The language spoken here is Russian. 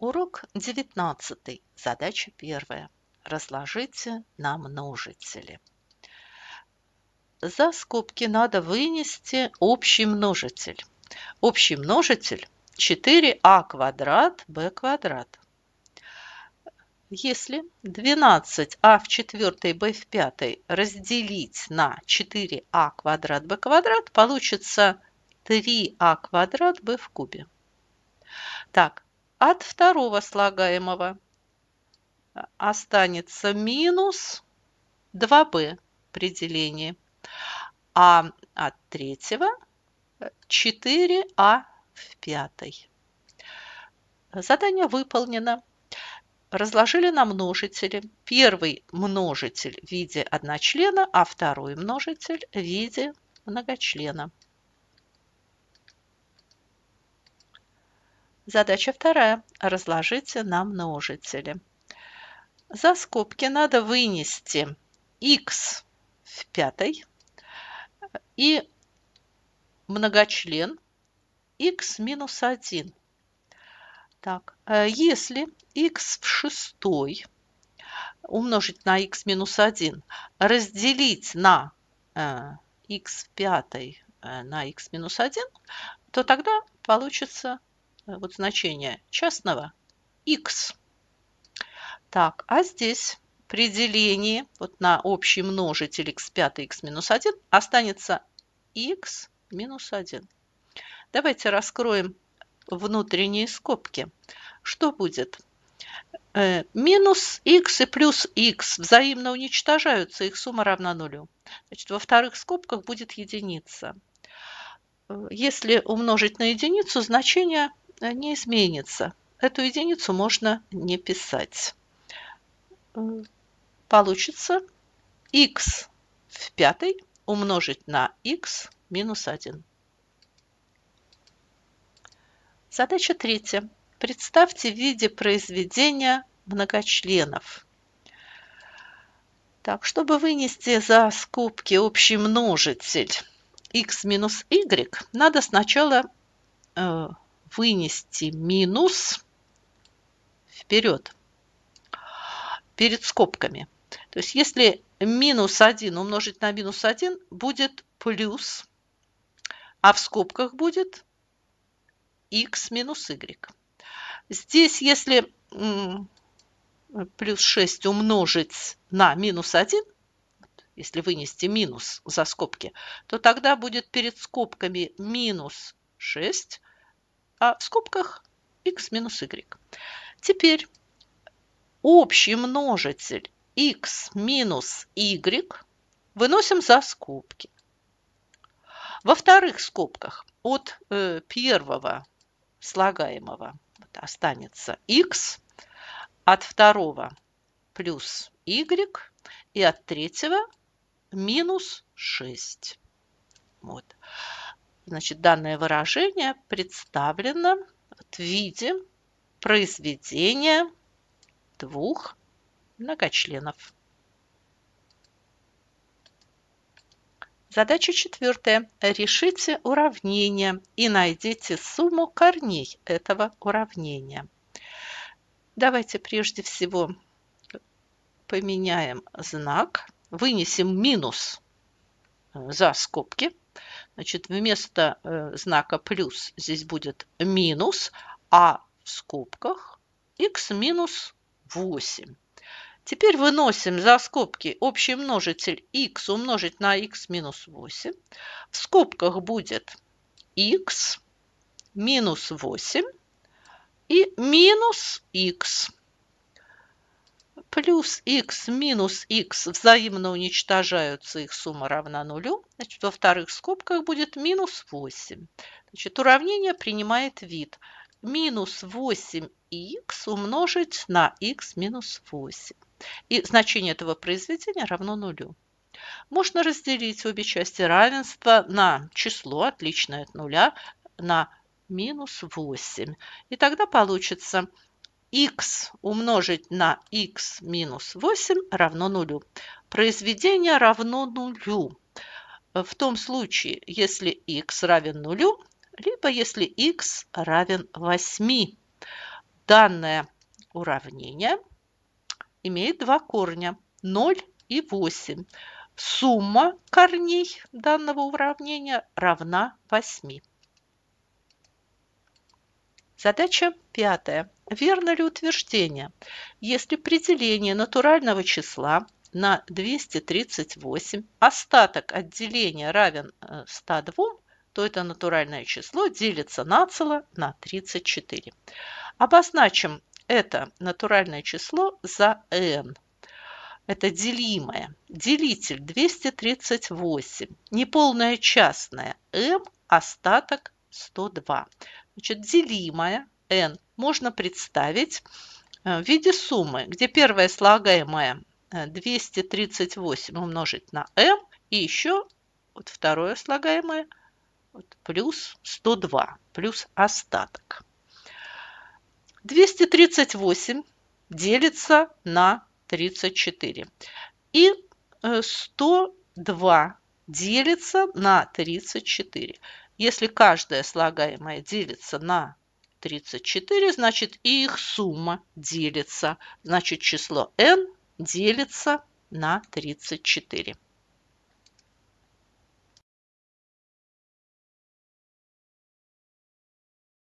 Урок 19. Задача первая. Разложите на множители. За скобки надо вынести общий множитель. Общий множитель 4а квадрат b квадрат. Если 12а в четвертой b в пятой разделить на 4а квадрат b квадрат, получится 3а квадрат b в кубе. Так, от второго слагаемого останется минус 2b при делении, а от третьего 4 a а в пятой. Задание выполнено. Разложили на множители. Первый множитель в виде одночлена, а второй множитель в виде многочлена. Задача вторая – разложите на множители. За скобки надо вынести x в пятой и многочлен x минус 1. Так, э, если x в шестой умножить на x минус 1 разделить на э, x в пятой э, на x минус 1, то тогда получится Э, вот значение частного x. Так, а здесь при делении вот на общий множитель x5 x минус 1 останется x минус 1. Давайте раскроем внутренние скобки. Что будет? Э, минус x и плюс x взаимно уничтожаются, их сумма равна нулю. Значит, во вторых скобках будет единица. Э, если умножить на единицу, значение Э, не изменится. Эту единицу можно не писать. Э, получится x в пятой умножить на x минус 1. Задача третья. Представьте в виде произведения многочленов. Так, чтобы вынести за скобки общий множитель x минус y, надо сначала э, вынести минус вперед, перед скобками. То есть если минус 1 умножить на минус 1 будет плюс, а в скобках будет x минус y. Здесь если плюс 6 умножить на минус 1, если вынести минус за скобки, то тогда будет перед скобками минус 6 а в скобках x минус y. Теперь общий множитель x минус y выносим за скобки. Во вторых скобках от э, первого слагаемого вот, останется x, от второго плюс y и от третьего минус 6. Вот. Значит, данное выражение представлено в виде произведения двух многочленов. Задача четвертая. Решите уравнение и найдите сумму корней этого уравнения. Давайте прежде всего поменяем знак, вынесем минус за скобки – Значит, вместо э, знака плюс здесь будет минус, а в скобках x минус 8. Теперь выносим за скобки общий множитель x умножить на x минус 8. В скобках будет x минус 8 и минус x плюс x минус x взаимно уничтожаются, их сумма равна нулю. Значит, во вторых скобках будет минус 8. Значит, уравнение принимает вид минус 8 x умножить на x минус 8. И значение этого произведения равно нулю. Можно разделить обе части равенства на число, отличное от нуля, на минус 8. И тогда получится x умножить на x минус 8 равно нулю. Произведение равно нулю в том случае, если x равен нулю, либо если x равен 8. Данное уравнение имеет два корня 0 и 8. Сумма корней данного уравнения равна 8. Задача пятая. Верно ли утверждение, если при делении натурального числа на 238 остаток отделения равен 102, э, то это натуральное число делится нацело на 34. Обозначим это натуральное число за n. Это делимое. Делитель 238. Неполное частное m, остаток 102. Значит, делимое n можно представить э, в виде суммы, где первое слагаемое 238 умножить на m и еще вот второе слагаемое вот, плюс 102, плюс остаток. 238 делится на 34. И 102 э, делится на 34. Если каждое слагаемое делится на 34, значит, и их сумма делится. Значит, число n делится на 34.